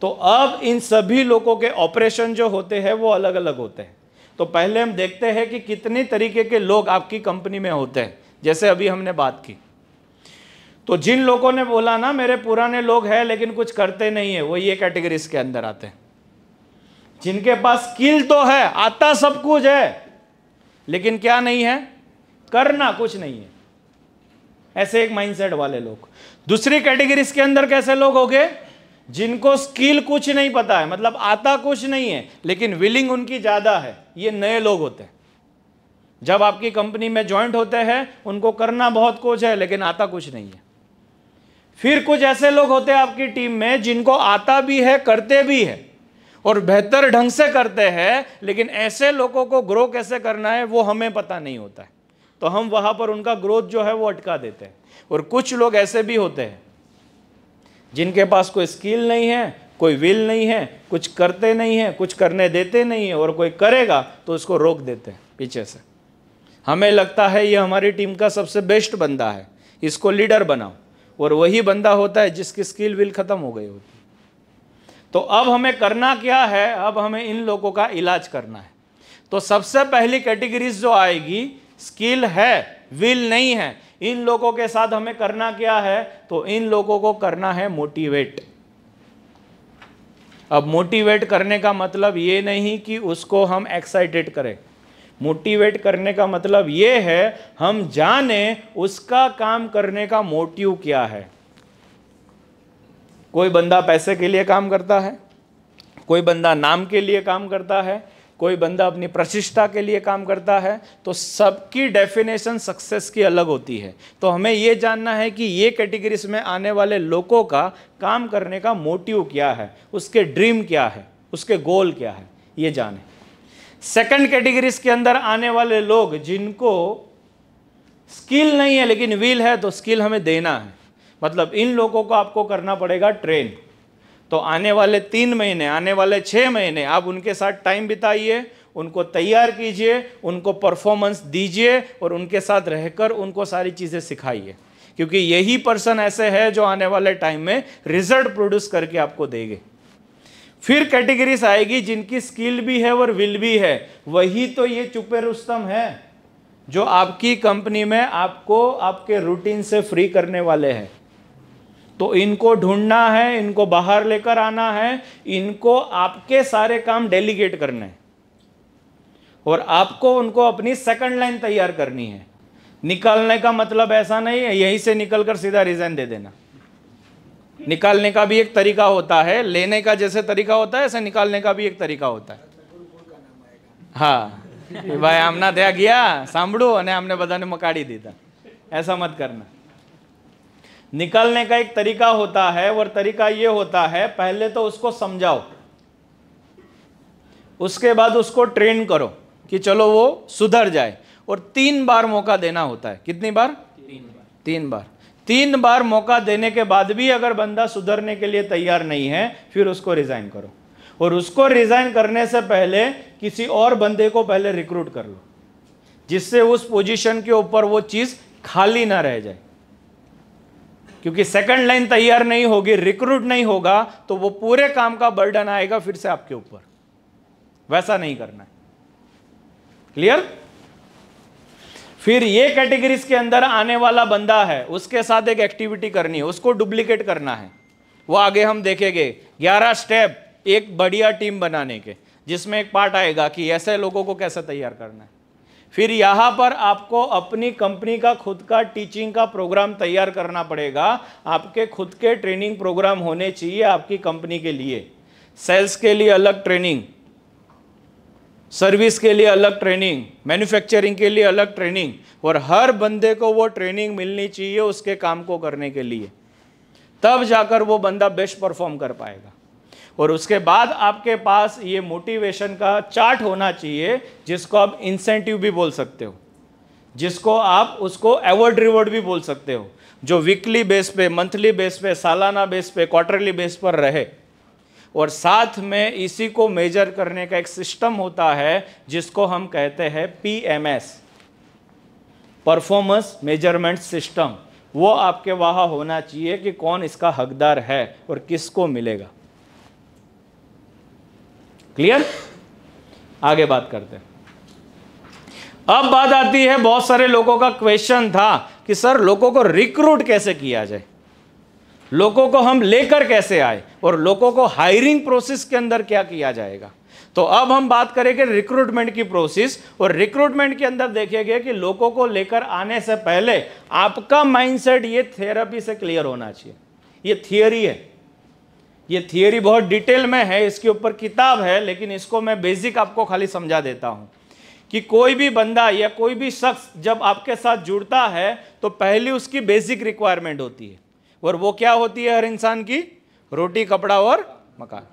तो अब इन सभी लोगों के ऑपरेशन जो होते हैं वो अलग अलग होते हैं तो पहले हम देखते हैं कि कितने तरीके के लोग आपकी कंपनी में होते हैं जैसे अभी हमने बात की तो जिन लोगों ने बोला ना मेरे पुराने लोग हैं लेकिन कुछ करते नहीं है वो ये कैटेगरी के अंदर आते हैं जिनके पास स्किल तो है आता सब कुछ है लेकिन क्या नहीं है करना कुछ नहीं है ऐसे एक माइंडसेट वाले लोग दूसरी कैटेगरी के अंदर कैसे लोग हो गए जिनको स्किल कुछ नहीं पता है मतलब आता कुछ नहीं है लेकिन विलिंग उनकी ज़्यादा है ये नए लोग होते हैं जब आपकी कंपनी में ज्वाइंट होते हैं उनको करना बहुत कुछ है लेकिन आता कुछ नहीं है फिर कुछ ऐसे लोग होते हैं आपकी टीम में जिनको आता भी है करते भी है और बेहतर ढंग से करते हैं लेकिन ऐसे लोगों को ग्रो कैसे करना है वो हमें पता नहीं होता है तो हम वहाँ पर उनका ग्रोथ जो है वो अटका देते हैं और कुछ लोग ऐसे भी होते हैं जिनके पास कोई स्किल नहीं है कोई विल नहीं है कुछ करते नहीं हैं कुछ करने देते नहीं हैं और कोई करेगा तो उसको रोक देते हैं पीछे से हमें लगता है ये हमारी टीम का सबसे बेस्ट बंदा है इसको लीडर बनाओ और वही बंदा होता है जिसकी स्किल विल ख़त्म हो गई होती तो अब हमें करना क्या है अब हमें इन लोगों का इलाज करना है तो सबसे पहली कैटेगरीज जो आएगी स्किल है विल नहीं है इन लोगों के साथ हमें करना क्या है तो इन लोगों को करना है मोटिवेट अब मोटिवेट करने का मतलब ये नहीं कि उसको हम एक्साइटेड करें मोटिवेट करने का मतलब ये है हम जाने उसका काम करने का मोटिव क्या है कोई बंदा पैसे के लिए काम करता है कोई बंदा नाम के लिए काम करता है कोई बंदा अपनी प्रतिष्ठा के लिए काम करता है तो सबकी डेफिनेशन सक्सेस की अलग होती है तो हमें ये जानना है कि ये कैटेगरीज में आने वाले लोगों का काम करने का मोटिव क्या है उसके ड्रीम क्या है उसके गोल क्या है ये जाने सेकंड कैटेगरीज के अंदर आने वाले लोग जिनको स्किल नहीं है लेकिन विल है तो स्किल हमें देना है मतलब इन लोगों को आपको करना पड़ेगा ट्रेन तो आने वाले तीन महीने आने वाले छः महीने आप उनके साथ टाइम बिताइए उनको तैयार कीजिए उनको परफॉर्मेंस दीजिए और उनके साथ रहकर उनको सारी चीज़ें सिखाइए क्योंकि यही पर्सन ऐसे है जो आने वाले टाइम में रिजल्ट प्रोड्यूस करके आपको देंगे फिर कैटेगरीज आएगी जिनकी स्किल भी है और विल भी है वही तो ये चुपे रुस्तम है जो आपकी कंपनी में आपको आपके रूटीन से फ्री करने वाले हैं तो इनको ढूंढना है इनको बाहर लेकर आना है इनको आपके सारे काम डेलीगेट करने हैं और आपको उनको अपनी सेकंड लाइन तैयार करनी है निकालने का मतलब ऐसा नहीं है यहीं से निकल कर सीधा रिज़ाइन दे देना निकालने का भी एक तरीका होता है लेने का जैसे तरीका होता है ऐसे निकालने का भी एक तरीका होता है हाँ भाई आमना दया गया सांभू और हमने બધાને मकाड़ी દીધા ऐसा मत करना निकलने का एक तरीका होता है और तरीका यह होता है पहले तो उसको समझाओ उसके बाद उसको ट्रेन करो कि चलो वो सुधर जाए और तीन बार मौका देना होता है कितनी बार तीन बार तीन बार तीन बार मौका देने के बाद भी अगर बंदा सुधरने के लिए तैयार नहीं है फिर उसको रिज़ाइन करो और उसको रिज़ाइन करने से पहले किसी और बंदे को पहले रिक्रूट कर लो जिससे उस पोजीशन के ऊपर वो चीज़ खाली ना रह जाए क्योंकि सेकंड लाइन तैयार नहीं होगी रिक्रूट नहीं होगा तो वो पूरे काम का बर्डन आएगा फिर से आपके ऊपर वैसा नहीं करना है क्लियर फिर ये कैटेगरीज के अंदर आने वाला बंदा है उसके साथ एक एक्टिविटी करनी है उसको डुप्लीकेट करना है वो आगे हम देखेंगे ग्यारह स्टेप एक बढ़िया टीम बनाने के जिसमें एक पार्ट आएगा कि ऐसे लोगों को कैसे तैयार करना है फिर यहाँ पर आपको अपनी कंपनी का खुद का टीचिंग का प्रोग्राम तैयार करना पड़ेगा आपके खुद के ट्रेनिंग प्रोग्राम होने चाहिए आपकी कंपनी के लिए सेल्स के लिए अलग ट्रेनिंग सर्विस के लिए अलग ट्रेनिंग मैन्युफैक्चरिंग के लिए अलग ट्रेनिंग और हर बंदे को वो ट्रेनिंग मिलनी चाहिए उसके काम को करने के लिए तब जाकर वो बंदा बेस्ट परफॉर्म कर पाएगा और उसके बाद आपके पास ये मोटिवेशन का चार्ट होना चाहिए जिसको आप इंसेंटिव भी बोल सकते हो जिसको आप उसको एवॉर्ड रिवॉर्ड भी बोल सकते हो जो वीकली बेस पे मंथली बेस पे सालाना बेस पे क्वार्टरली बेस पर रहे और साथ में इसी को मेजर करने का एक सिस्टम होता है जिसको हम कहते हैं एस परफॉर्मेंस मेजरमेंट सिस्टम वो आपके वहाँ होना चाहिए कि कौन इसका हकदार है और किसको मिलेगा क्लियर आगे बात करते हैं अब बात आती है बहुत सारे लोगों का क्वेश्चन था कि सर लोगों को रिक्रूट कैसे किया जाए लोगों को हम लेकर कैसे आए और लोगों को हायरिंग प्रोसेस के अंदर क्या किया जाएगा तो अब हम बात करेंगे रिक्रूटमेंट की प्रोसेस और रिक्रूटमेंट के अंदर देखेंगे कि लोगों को लेकर आने से पहले आपका माइंडसेट ये थेरेपी से क्लियर होना चाहिए ये थियोरी है ये थियोरी बहुत डिटेल में है इसके ऊपर किताब है लेकिन इसको मैं बेसिक आपको खाली समझा देता हूँ कि कोई भी बंदा या कोई भी शख्स जब आपके साथ जुड़ता है तो पहली उसकी बेसिक रिक्वायरमेंट होती है और वो क्या होती है हर इंसान की रोटी कपड़ा और मकान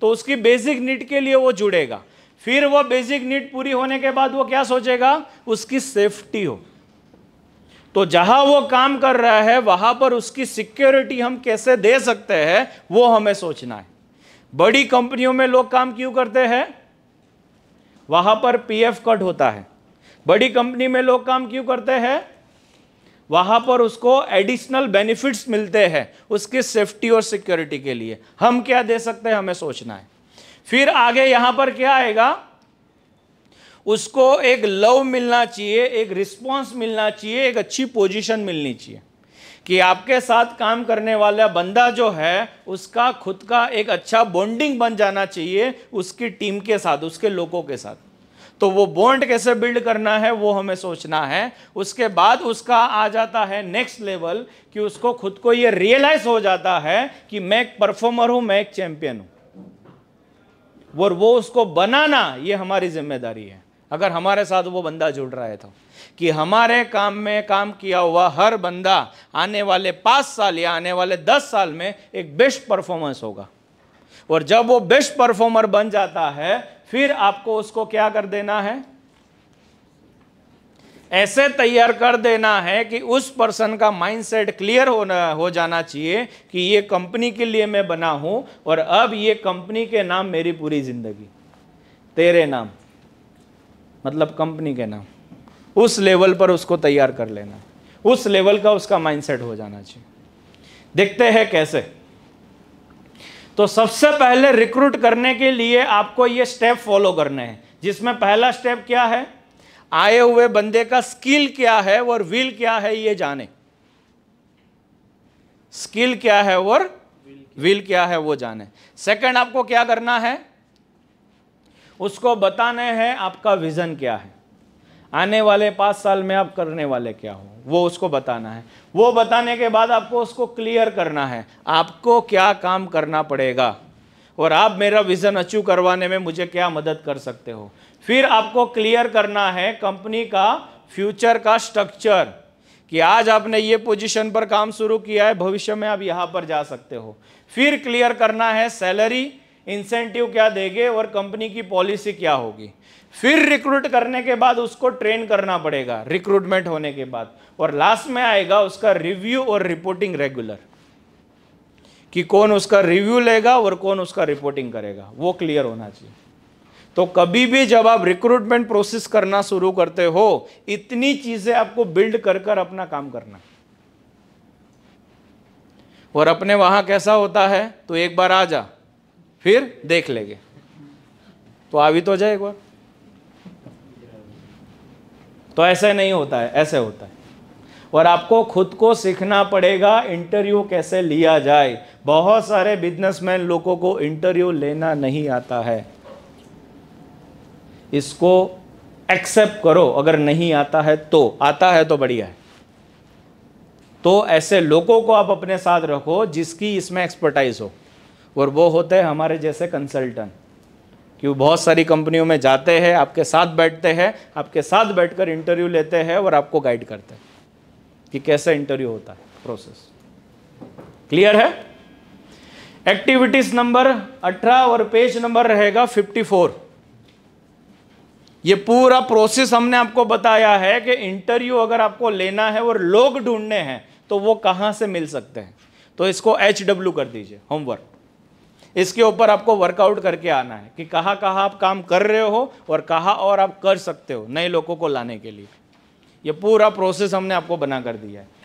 तो उसकी बेसिक नीड के लिए वो जुड़ेगा फिर वो बेसिक नीड पूरी होने के बाद वो क्या सोचेगा उसकी सेफ्टी हो तो जहां वो काम कर रहा है वहां पर उसकी सिक्योरिटी हम कैसे दे सकते हैं वो हमें सोचना है बड़ी कंपनियों में लोग काम क्यों करते हैं वहां पर पीएफ कट होता है बड़ी कंपनी में लोग काम क्यों करते हैं वहां पर उसको एडिशनल बेनिफिट्स मिलते हैं उसकी सेफ्टी और सिक्योरिटी के लिए हम क्या दे सकते हैं हमें सोचना है फिर आगे यहां पर क्या आएगा उसको एक लव मिलना चाहिए एक रिस्पॉन्स मिलना चाहिए एक अच्छी पोजीशन मिलनी चाहिए कि आपके साथ काम करने वाला बंदा जो है उसका खुद का एक अच्छा बॉन्डिंग बन जाना चाहिए उसकी टीम के साथ उसके लोगों के साथ तो वो बॉन्ड कैसे बिल्ड करना है वो हमें सोचना है उसके बाद उसका आ जाता है नेक्स्ट लेवल कि उसको खुद को ये रियलाइज हो जाता है कि मैं एक परफॉर्मर हूँ मैं एक चैंपियन हूँ और वो उसको बनाना ये हमारी जिम्मेदारी है अगर हमारे साथ वो बंदा जुड़ रहा है तो कि हमारे काम में काम किया हुआ हर बंदा आने वाले पाँच साल या आने वाले दस साल में एक बेस्ट परफॉर्मेंस होगा और जब वो बेस्ट परफॉर्मर बन जाता है फिर आपको उसको क्या कर देना है ऐसे तैयार कर देना है कि उस पर्सन का माइंडसेट क्लियर होना हो जाना चाहिए कि ये कंपनी के लिए मैं बना हूं और अब ये कंपनी के नाम मेरी पूरी ज़िंदगी तेरे नाम मतलब कंपनी के नाम उस लेवल पर उसको तैयार कर लेना उस लेवल का उसका माइंडसेट हो जाना चाहिए देखते हैं कैसे तो सबसे पहले रिक्रूट करने के लिए आपको ये स्टेप फॉलो करने हैं जिसमें पहला स्टेप क्या है आए हुए बंदे का स्किल क्या है और विल क्या है ये जाने स्किल क्या है और विल क्या है वो जाने सेकंड आपको क्या करना है उसको बताना है आपका विज़न क्या है आने वाले पाँच साल में आप करने वाले क्या हो वो उसको बताना है वो बताने के बाद आपको उसको क्लियर करना है आपको क्या काम करना पड़ेगा और आप मेरा विज़न अचीव करवाने में मुझे क्या मदद कर सकते हो फिर आपको क्लियर करना है कंपनी का फ्यूचर का स्ट्रक्चर कि आज आपने ये पोजीशन पर काम शुरू किया है भविष्य में आप यहाँ पर जा सकते हो फिर क्लियर करना है सैलरी इंसेंटिव क्या देंगे और कंपनी की पॉलिसी क्या होगी फिर रिक्रूट करने के बाद उसको ट्रेन करना पड़ेगा रिक्रूटमेंट होने के बाद और लास्ट में आएगा उसका रिव्यू और रिपोर्टिंग रेगुलर कि कौन उसका रिव्यू लेगा और कौन उसका रिपोर्टिंग करेगा वो क्लियर होना चाहिए तो कभी भी जब आप रिक्रूटमेंट प्रोसेस करना शुरू करते हो इतनी चीज़ें आपको बिल्ड कर कर अपना काम करना और अपने वहां कैसा होता है तो एक बार आ जा फिर देख लेंगे तो आवित हो जाए एक बार तो ऐसे नहीं होता है ऐसे होता है और आपको खुद को सीखना पड़ेगा इंटरव्यू कैसे लिया जाए बहुत सारे बिजनेसमैन लोगों को इंटरव्यू लेना नहीं आता है इसको एक्सेप्ट करो अगर नहीं आता है तो आता है तो बढ़िया है तो ऐसे लोगों को आप अपने साथ रखो जिसकी इसमें एक्सपर्टाइज हो और वो होते हैं हमारे जैसे कंसल्टेंट कि वो बहुत सारी कंपनियों में जाते हैं आपके साथ बैठते हैं आपके साथ बैठकर इंटरव्यू लेते हैं और आपको गाइड करते हैं कि कैसे इंटरव्यू होता है प्रोसेस क्लियर है एक्टिविटीज नंबर 18 और पेज नंबर रहेगा 54 ये पूरा प्रोसेस हमने आपको बताया है कि इंटरव्यू अगर आपको लेना है और लोग ढूंढने हैं तो वो कहाँ से मिल सकते हैं तो इसको एच डब्ल्यू कर दीजिए होमवर्क इसके ऊपर आपको वर्कआउट करके आना है कि कहाँ कहाँ आप काम कर रहे हो और कहाँ और आप कर सकते हो नए लोगों को लाने के लिए ये पूरा प्रोसेस हमने आपको बना कर दिया है